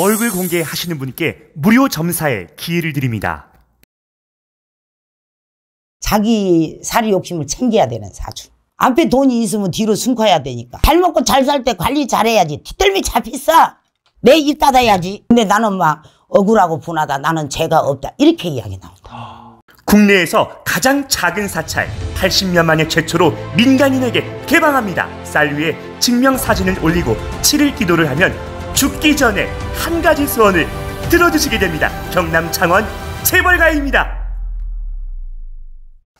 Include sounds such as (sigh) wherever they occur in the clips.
얼굴 공개하시는 분께 무료 점사에 기회를 드립니다. 자기 살이 욕심을 챙겨야 되는 사주. 앞에 돈이 있으면 뒤로 숨어야 되니까. 잘 먹고 잘 살 때 관리 잘해야지. 뒷덜미 잡혔어. 내입 닫아야지. 근데 나는 막 억울하고 분하다. 나는 죄가 없다. 이렇게 이야기 나온다. 국내에서 가장 작은 사찰 80년 만에 최초로 민간인에게 개방합니다. 쌀 위에 증명사진을 올리고 7일 기도를 하면 죽기 전에 한 가지 소원을 들어주시게 됩니다. 경남 창원 재벌가입니다.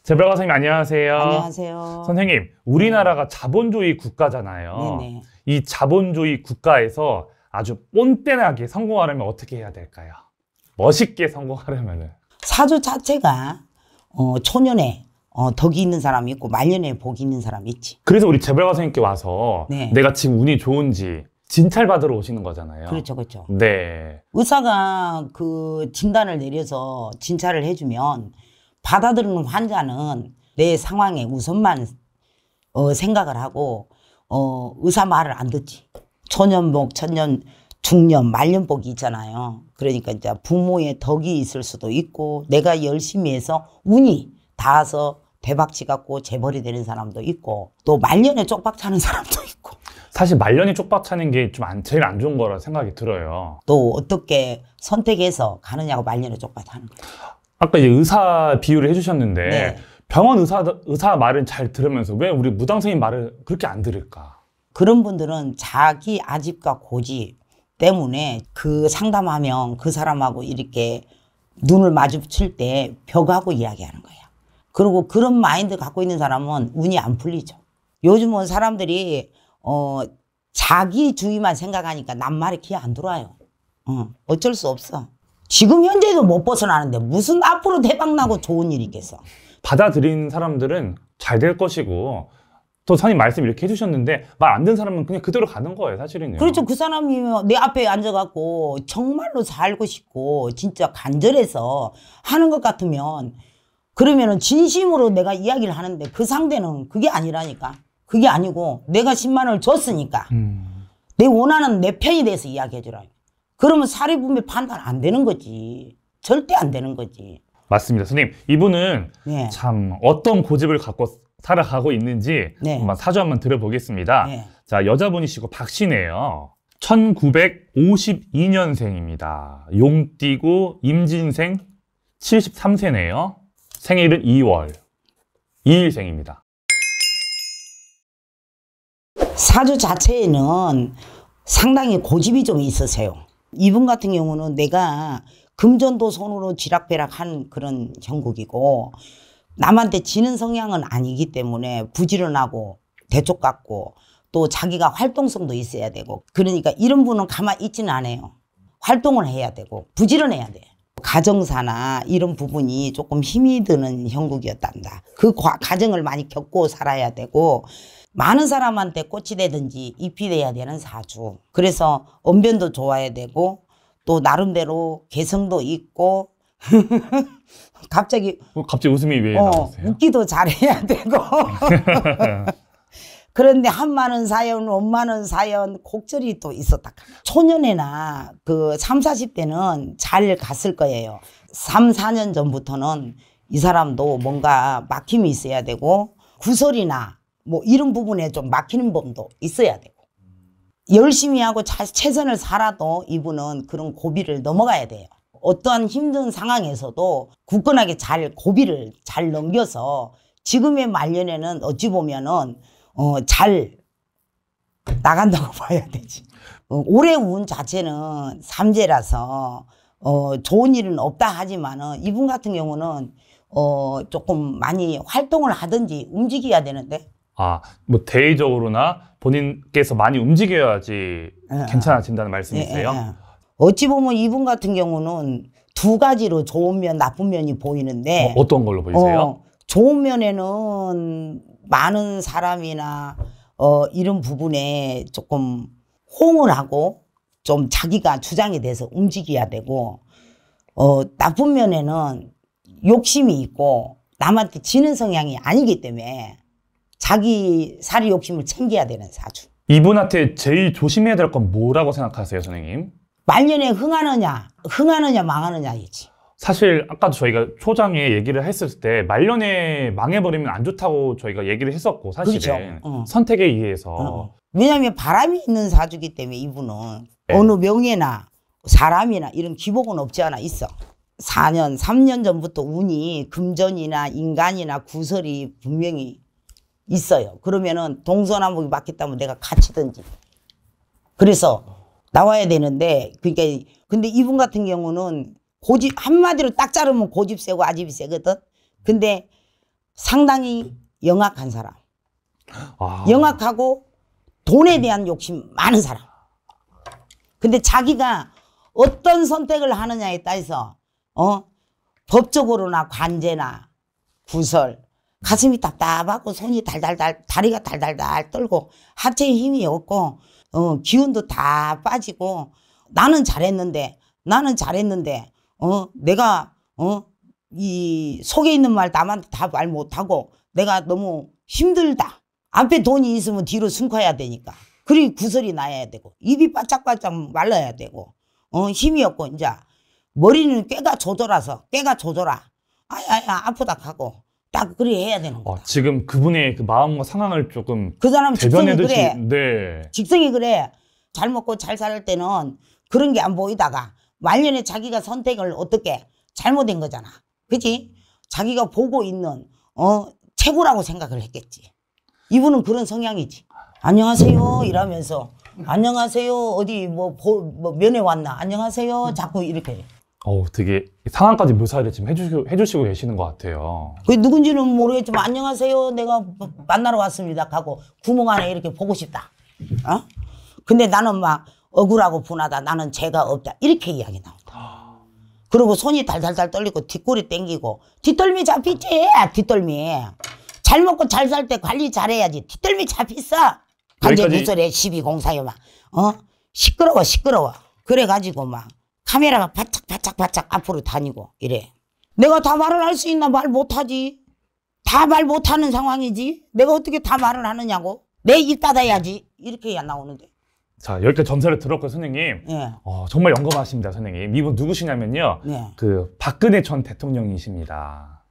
재벌가 선생님 안녕하세요. 안녕하세요. 선생님, 우리나라가 자본주의 국가잖아요. 네네. 이 자본주의 국가에서 아주 뻔뻔하게 성공하려면 어떻게 해야 될까요? 멋있게 성공하려면은 사주 자체가 어, 초년에 어, 덕이 있는 사람이 있고 말년에 복이 있는 사람이 있지. 그래서 우리 재벌가 선생님께 와서 네. 내가 지금 운이 좋은지 진찰받으러 오시는 거잖아요. 그렇죠, 그렇죠. 네. 의사가 그 진단을 내려서 진찰을 해주면 받아들이는 환자는 내 상황에 우선만 어, 생각을 하고 어, 의사 말을 안 듣지. 천연복, 천연 중년, 말년복이 있잖아요. 그러니까 이제 부모의 덕이 있을 수도 있고 내가 열심히 해서 운이 닿아서 대박치 갖고 재벌이 되는 사람도 있고 또 말년에 쪽박 차는 사람도 있고. 사실 말년이 쪽박차는 게좀 안, 제일 안 좋은 거라 생각이 들어요. 또 어떻게 선택해서 가느냐고 말년에 쪽박차는 거예요. 아까 이제 의사 비유를 해주셨는데 네. 병원 의사 의사 말은 잘 들으면서 왜 우리 무당선생님 말을 그렇게 안 들을까? 그런 분들은 자기 아집과 고집 때문에 그 상담하면 그 사람하고 이렇게 눈을 마주칠 때 벽하고 이야기하는 거예요. 그리고 그런 마인드 갖고 있는 사람은 운이 안 풀리죠. 요즘은 사람들이 어, 자기 주위만 생각하니까 남 말이 귀에 안 들어와요. 어, 어쩔 수 없어. 지금 현재도 못 벗어나는데 무슨 앞으로 대박 나고 좋은 일이 있겠어. 받아들인 사람들은 잘 될 것이고 또 선생님 말씀 이렇게 해주셨는데 말안된 사람은 그냥 그대로 가는 거예요 사실은요. 그렇죠. 그 사람이 내 앞에 앉아갖고 정말로 살고 싶고 진짜 간절해서 하는 것 같으면 그러면은 진심으로 내가 이야기를 하는데 그 상대는 그게 아니라니까. 그게 아니고 내가 10만 원을 줬으니까 음. 내 원하는 내 편에 대해서 이야기해 주라. 그러면 사립분배 판단 안 되는 거지. 절대 안 되는 거지. 맞습니다. 선생님, 이분은 네. 참 어떤 고집을 갖고 살아가고 있는지 네. 한번 사주 한번 들어보겠습니다. 네. 자, 여자분이시고 박 씨네요. 1952년생입니다. 용띠고 임진생 73세네요. 생일은 2월 2일생입니다. 사주 자체에는 상당히 고집이 좀 있으세요. 이분 같은 경우는 내가 금전도 손으로 쥐락배락한 그런 형국이고 남한테 지는 성향은 아니기 때문에 부지런하고 대쪽 같고 또 자기가 활동성도 있어야 되고 그러니까 이런 분은 가만히 있지는 않아요. 활동을 해야 되고 부지런해야 돼. 가정사나 이런 부분이 조금 힘이 드는 형국이었단다. 그 과정을 많이 겪고 살아야 되고 많은 사람한테 꽃이 되든지 잎이 돼야 되는 사주. 그래서 언변도 좋아야 되고 또 나름대로 개성도 있고 (laughs) 갑자기 어, 갑자기 웃음이 왜 어, 나오세요? 웃기도 잘해야 되고 (laughs) 그런데 한 많은 사연, 원 많은 사연, 곡절이 또 있었다. 초년에나 그 3, 0 40대는 잘 갔을 거예요. 3, 4년 전부터는 이 사람도 뭔가 막힘이 있어야 되고 구설이나 뭐 이런 부분에 좀 막히는 법도 있어야 되고 열심히 하고 차, 최선을 살아도 이분은 그런 고비를 넘어가야 돼요. 어떠한 힘든 상황에서도 굳건하게 잘 고비를 잘 넘겨서 지금의 말년에는 어찌 보면은 어, 잘 나간다고 (laughs) 봐야 되지. 어, 올해 운 자체는 삼재라서 어, 좋은 일은 없다 하지만은 이분 같은 경우는 어, 조금 많이 활동을 하든지 움직여야 되는데 아, 뭐 대의적으로나 본인께서 많이 움직여야지 아. 예. 괜찮아진다는 말씀이세요? 예, 예. 어찌 보면 이분 같은 경우는 두 가지로 좋은 면, 나쁜 면이 보이는데 어, 떤 걸로 보이세요? 어, 좋은 면에는 많은 사람이나 어, 이런 부분에 조금 호응을 하고 좀 자기가 주장이돼서 움직여야 되고 어, 나쁜 면에는 욕심이 있고 남한테 지는 성향이 아니기 때문에 자기 살이 욕심을 챙겨야 되는 사주. 이분한테 제일 조심해야 될 건 뭐라고 생각하세요, 선생님? 말년에 흥하느냐, 흥하느냐, 망하느냐이지. 사실 아까도 저희가 초장에 얘기를 했을 때 말년에 망해버리면 안 좋다고 저희가 얘기를 했었고 사실은 그렇죠. 어. 선택에 의해서 어. 왜냐하면 바람이 있는 사주기 때문에 이분은 네. 어느 명예나 사람이나 이런 기복은 없지 않아 있어. 4년, 3년 전부터 운이 금전이나 인간이나 구설이 분명히 있어요. 그러면은 동서남북이 맞겠다면 내가 같이든지. 그래서 나와야 되는데 그러니까 근데 이분 같은 경우는 고집 한마디로 딱 자르면 고집 세고 아집이 세거든. 근데 상당히 영악한 사람. 아. 영악하고 돈에 대한 욕심 많은 사람. 근데 자기가 어떤 선택을 하느냐에 따라서 어 법적으로나 관제나 구설 가슴이 답답하고 손이 달달달 다리가 달달달 떨고 하체에 힘이 없고 어 기운도 다 빠지고 나는 잘했는데 나는 잘했는데 어 내가 어 이 속에 있는 말 남한테 다 말 못하고 내가 너무 힘들다 앞에 돈이 있으면 뒤로 숨어야 되니까 그리 구설이 나야 되고 입이 바짝바짝 말라야 되고 어 힘이 없고 이제 머리는 꾀가 조절해서 꾀가 조절아 아야 야 아프다 하고 딱 그래 해야 되는 거야. 아, 어, 지금 그분의 그 마음과 상황을 조금 그 사람 직성이 그래. 네. 직성이 그래. 잘 먹고 잘 살 때는 그런 게 안 보이다가 말년에 자기가 선택을 어떻게 잘못된 거잖아. 그지? 자기가 보고 있는 어 최고라고 생각을 했겠지. 이분은 그런 성향이지. 안녕하세요 이러면서 안녕하세요 어디 뭐, 보, 뭐 면회 왔나 안녕하세요 자꾸 이렇게 어우, 되게 상황까지 묘사를 지금 해주시고, 해주시고 계시는 것 같아요. 그 누군지는 모르겠지만 뭐 안녕하세요. 내가 뭐 만나러 왔습니다. 하고 구멍 안에 이렇게 보고 싶다. 어? 근데 나는 막 억울하고 분하다. 나는 죄가 없다. 이렇게 이야기 나온다. 그리고 손이 달달달 떨리고 뒷골이 땡기고 뒷덜미 잡히지 뒷덜미 잘 먹고 잘 살 때 관리 잘해야지 뒷덜미 잡히어 관제 무설에 12공사요 막 어? 시끄러워 시끄러워 그래가지고 막 카메라가 바짝 바짝 바짝 앞으로 다니고 이래. 내가 다 말을 할 수 있나 말 못하지. 다 말 못하는 상황이지. 내가 어떻게 다 말을 하느냐고. 내입 닫아야지. 이렇게 야 나오는데. 자여기까 전설을 들었고 선생님 네. 어, 정말 영감하십니다 선생님 이분 누구시냐면요 네. 그 박근혜 전 대통령이십니다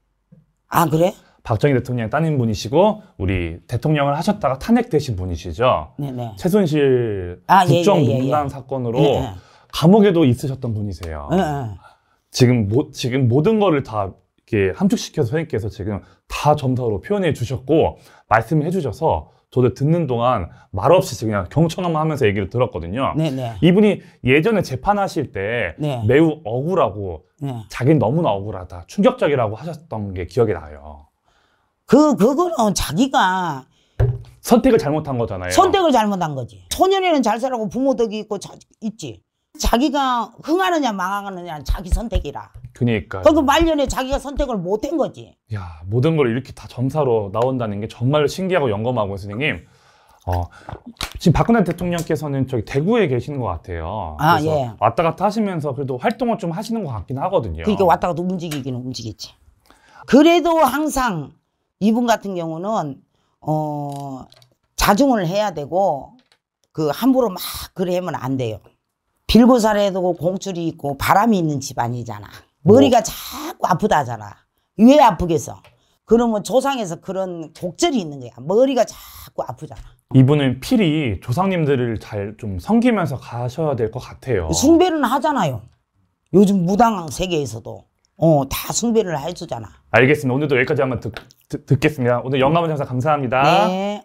아 그래? 박정희 대통령 따님 분이시고 우리 대통령을 하셨다가 탄핵되신 분이시죠 네네. 최순실 아, 예, 국정농단 예, 예, 예, 사건으로 감옥에도 있으셨던 분이세요. 예, 예, 지금 모, 지금 모든 거를 다 이렇게 함축시켜서 선생님께서 지금 다 점사로 표현해 주셨고 말씀해 주셔서 저도 듣는 동안 말없이 그냥 경청만 하면서 얘기를 들었거든요. 네, 네. 이분이 예전에 재판하실 때 네. 매우 억울하고 네. 자기는 너무나 억울하다, 충격적이라고 하셨던 게 기억이 나요. 그 그거는 자기가 선택을 잘못한 거잖아요. 선택을 잘못한 거지. 소년에는 잘 살라고 부모 덕이 있고 자, 있지. 자기가 흥하느냐 망하느냐 자기 선택이라. 그니까. 그 말년에 자기가 선택을 못 한 거지. 야 모든 걸 이렇게 다 점사로 나온다는 게 정말 신기하고 영감하고 선생님. 어, 지금 박근혜 대통령께서는 저기 대구에 계시는 것 같아요. 아, 예. 왔다 갔다 하시면서 그래도 활동을 좀 하시는 것 같긴 하거든요. 그러니까 왔다 갔다 움직이기는 움직이지. 그래도 항상 이분 같은 경우는 어, 자중을 해야 되고 그 함부로 막 그래 하면 안 돼요. 빌고 살에도 공출이 있고 바람이 있는 집안이잖아 머리가 뭐. 자꾸 아프다잖아. 왜 아프겠어? 그러면 조상에서 그런 곡절이 있는 거야. 머리가 자꾸 아프잖아. 이분은 필히 조상님들을 잘 좀 섬기면서 가셔야 될 것 같아요. 숭배는 하잖아요. 요즘 무당 세계에서도 어, 다 숭배를 해주잖아. 알겠습니다. 오늘도 여기까지 한번 듣, 듣, 겠습니다 오늘 영감은 항상 감사합니다. 네.